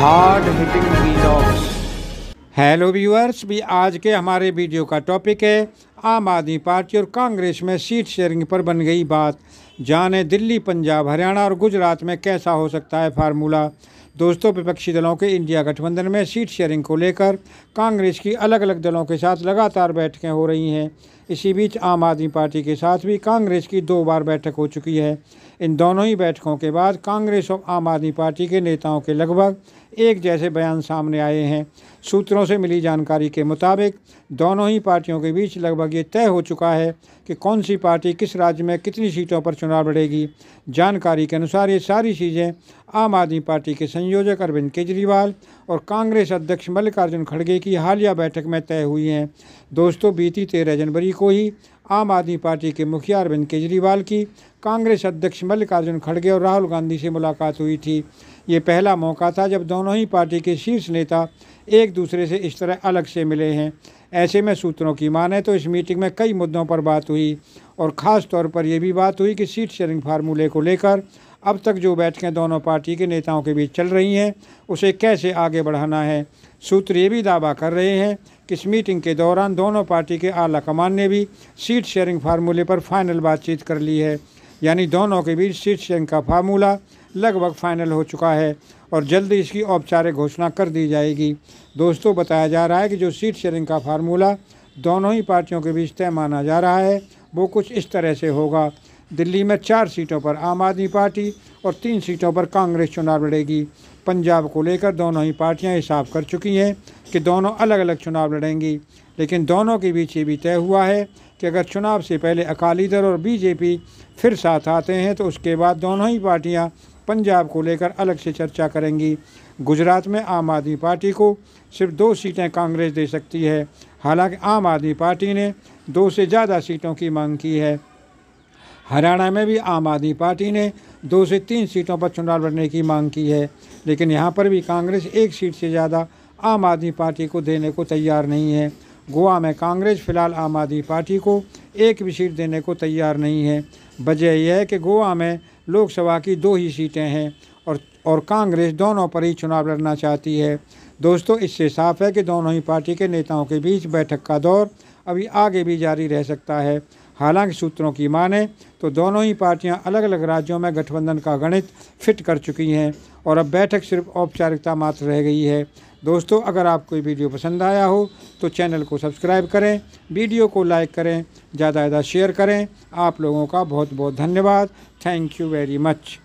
hard hitting vlogs hello viewers भी आज के हमारे वीडियो का टॉपिक है आम आदमी पार्टी और कांग्रेस में सीट शेयरिंग पर बन गई बात जाने दिल्ली पंजाब हरियाणा और गुजरात में कैसा हो सकता है फार्मूला दोस्तों विपक्षी दलों के इंडिया गठबंधन में सीट शेयरिंग को लेकर कांग्रेस की अलग अलग दलों के साथ लगातार बैठकें हो रही हैं इसी बीच आम आदमी पार्टी के साथ भी कांग्रेस की दो बार बैठक हो चुकी है इन दोनों ही बैठकों के बाद कांग्रेस और आम आदमी पार्टी के नेताओं के लगभग एक जैसे बयान सामने आए हैं सूत्रों से मिली जानकारी के मुताबिक दोनों ही पार्टियों के बीच लगभग ये तय हो चुका है कि कौन सी पार्टी किस राज्य में कितनी सीटों पर चुनाव लड़ेगी जानकारी के अनुसार ये सारी चीज़ें आम आदमी पार्टी के संयोजक अरविंद केजरीवाल और कांग्रेस अध्यक्ष मल्लिकार्जुन खड़गे की हालिया बैठक में तय हुई हैं दोस्तों बीती तेरह जनवरी को ही आम आदमी पार्टी के मुखिया अरविंद केजरीवाल की कांग्रेस अध्यक्ष मल्लिकार्जुन खड़गे और राहुल गांधी से मुलाकात हुई थी ये पहला मौका था जब दोनों ही पार्टी के शीर्ष नेता एक दूसरे से इस तरह अलग से मिले हैं ऐसे में सूत्रों की माने तो इस मीटिंग में कई मुद्दों पर बात हुई और ख़ास तौर पर यह भी बात हुई कि सीट शेयरिंग फार्मूले को लेकर अब तक जो बैठकें दोनों पार्टी के नेताओं के बीच चल रही हैं उसे कैसे आगे बढ़ाना है सूत्र ये भी दावा कर रहे हैं कि इस मीटिंग के दौरान दोनों पार्टी के आला कमान ने भी सीट शेयरिंग फार्मूले पर फाइनल बातचीत कर ली है यानी दोनों के बीच सीट शेयरिंग का फार्मूला लगभग फाइनल हो चुका है और जल्द इसकी औपचारिक घोषणा कर दी जाएगी दोस्तों बताया जा रहा है कि जो सीट शेयरिंग का फार्मूला दोनों ही पार्टियों के बीच तय माना जा रहा है वो कुछ इस तरह से होगा दिल्ली में चार सीटों पर आम आदमी पार्टी और तीन सीटों पर कांग्रेस चुनाव लड़ेगी पंजाब को लेकर दोनों ही पार्टियां हिसाब कर चुकी हैं कि दोनों अलग अलग चुनाव लड़ेंगी लेकिन दोनों के बीच ये भी तय हुआ है कि अगर चुनाव से पहले अकाली दल और बीजेपी फिर साथ आते हैं तो उसके बाद दोनों ही पार्टियाँ पंजाब को लेकर अलग से चर्चा करेंगी गुजरात में आम आदमी पार्टी को सिर्फ दो सीटें कांग्रेस दे सकती है हालांकि आम आदमी पार्टी ने दो से ज़्यादा सीटों की मांग की है हरियाणा में भी आम आदमी पार्टी ने दो से तीन सीटों पर चुनाव लड़ने की मांग की है लेकिन यहाँ पर भी कांग्रेस एक सीट से ज़्यादा आम आदमी पार्टी को देने को तैयार नहीं है गोवा में कांग्रेस फिलहाल आम आदमी पार्टी को एक भी सीट देने को तैयार नहीं है वजह यह है कि गोवा में लोकसभा की दो ही सीटें हैं और और कांग्रेस दोनों पर ही चुनाव लड़ना चाहती है दोस्तों इससे साफ है कि दोनों ही पार्टी के नेताओं के बीच बैठक का दौर अभी आगे भी जारी रह सकता है हालांकि सूत्रों की माने तो दोनों ही पार्टियां अलग अलग राज्यों में गठबंधन का गणित फिट कर चुकी हैं और अब बैठक सिर्फ औपचारिकता मात्र रह गई है दोस्तों अगर आपको ये वीडियो पसंद आया हो तो चैनल को सब्सक्राइब करें वीडियो को लाइक करें ज़्यादा ज़्यादा शेयर करें आप लोगों का बहुत बहुत धन्यवाद थैंक यू वेरी मच